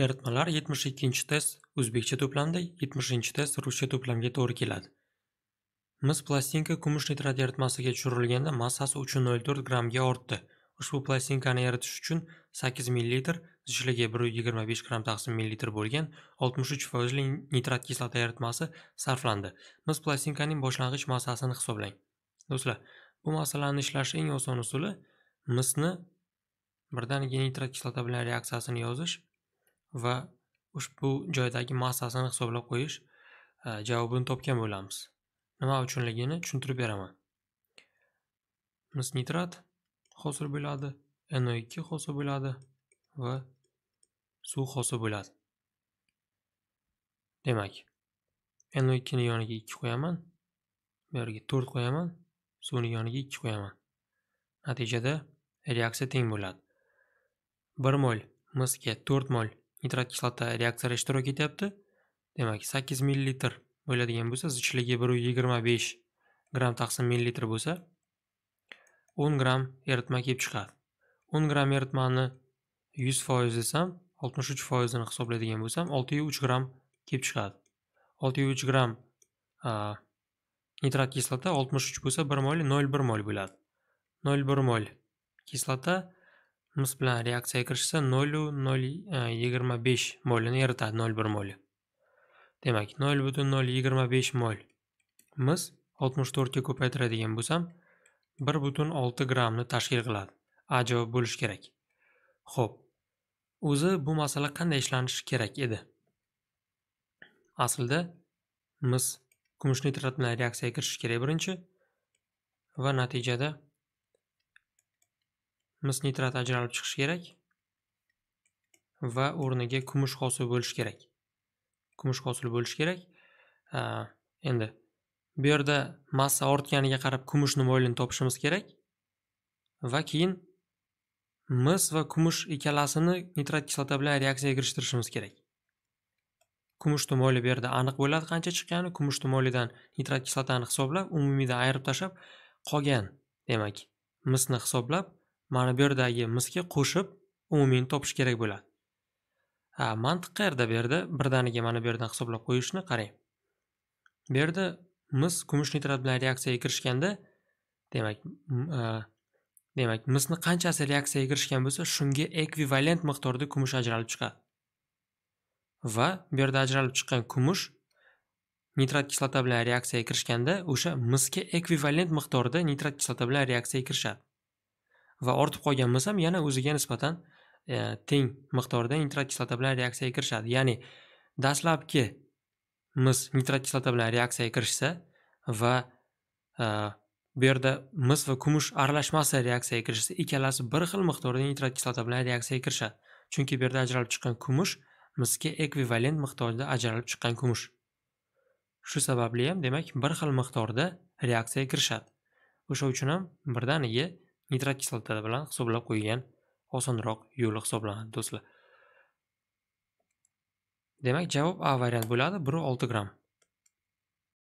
Eritmalar 72-test o'zbekcha to'plamda, 70-test ruscha to'plamga to'g'ri keladi. Mis plastinka kumush nitrat eritmasiga tushirilganda massasi 3.04 grammga ortdi. Ushbu plastinkani eritish uchun 8 ml, zichligi 1.25 gramm taqsim millilitr bo'lgan 63%li nitrat kislota eritmasi sarflandi. Mis plastinkaning boshlang'ich massasini hisoblang. Do'stlar, bu masalani ishlash eng oson usuli misni birdaniga nitrat kislota bilan reaksiyasini yozish va ushbu joydagi massasini hisoblab qo'yish e, javobini topgan bo'lamiz nima uchunligini tushuntirib beraman mis nitrat hosil bo'ladi no ikki hosil bo'ladi va suv hosil bo'ladi demak no ikkini yoniga ikki qo'yaman bu yerga to'rt qo'yaman suvni yoniga ikki qo'yaman natijada reaksiya teng bo'ladi bir mol misga to'rt mol nitrat kislota reaksiya ishtirok etyapti demak sakkiz millilitr bo'ladigan bo'lsa zichligi bir yigirma besh taqsim millilitr bo'lsa o'n gram eritma kelib chiqadi o'n gram eritmani yuz foiz desam oltmish uch foizini hisoblaydigan bo'lsam 6.3 uch kelib chiqadi 6.3 uch gramm nitrat kislota oltmish uch bo'lsa bir mol nol bir mol bo'ladi nol bir mol kislota mis bilan reaksiyaga kirishsa 0,025 nol yigirma 0,1 molini yaratadi 0,025 мол. Мыс demak nol butun nol 1,6 besh mol mis А to'rtga ko'paytiradigan bo'lsam bir butun olti grammni tashkil qiladi a javob bo'lishi kerak ho'p o'zi bu masala qanday ishlanishi kerak edi aslida mis kumush nitrat bilan reaksiyaga kirish kerak birinchi va natijada mis nitrat ajralib chiqishi kerak va o'rniga kumush hosil bo'lishi kerak kumush hosil bo'lishi kerak endi bu yerda massa ortganiga qarab kumushni mo'ylini topishimiz kerak va keyin mis va kumush ikkalasini nitrat kislota bilan reaksiyaga kirishtirishimiz kerak kumush mo'yli bu yerda aniq bo'ladi qancha chiqqani kumush mo'ylidan nitrat kislotani hisoblab umumiydan ayirib tashlab qolgan demak misni hisoblab mana bu yerdagi misga qo'shib umumiyni topish kerak bo'ladi ha mantiq qayerda bu yerda birdaniga mana bu yerdan hisoblab qo'yishni qarang bu yerda mis kumush nitrat bilan reaksiyaga kirishganda demak e, demak misni qanchasi reaksiyaga kirishgan bo'lsa shunga ekvivalent miqdorda kumush ajralib chiqadi va bu yerda ajralib chiqqan kumush nitrat kislota bilan reaksiyaga kirishganda o'sha misga ekvivalent miqdorda nitrat kislota bilan reaksiyaga kirishadi va ortib qolgan bo'lsa ham yana o'ziga nisbatan e, teng miqdorda nitrat kislota bilan reaksiyaga kirishadi ya'ni dastlabki mis nitrat kislota bilan reaksiyaga kirishsa va e, bu yerda mis va kumush aralashmasi reaksiyaga kirishsa ikkalasi bir xil miqdorda nitrat kislota bilan reaksiyaga kirishadi chunki bu yerda ajralib chiqqan kumush misga ekvivalent miqdorda ajralib chiqqan kumush shu sababli ham demak bir xil miqdorda reaksiyaga kirishadi o'sha uchun ham birdaniga nitrat kislotasi bilan hisoblab qo'ygan osonroq yo'l hisoblanadi do'stlar demak javob a variant bo'ladi bir olti gramm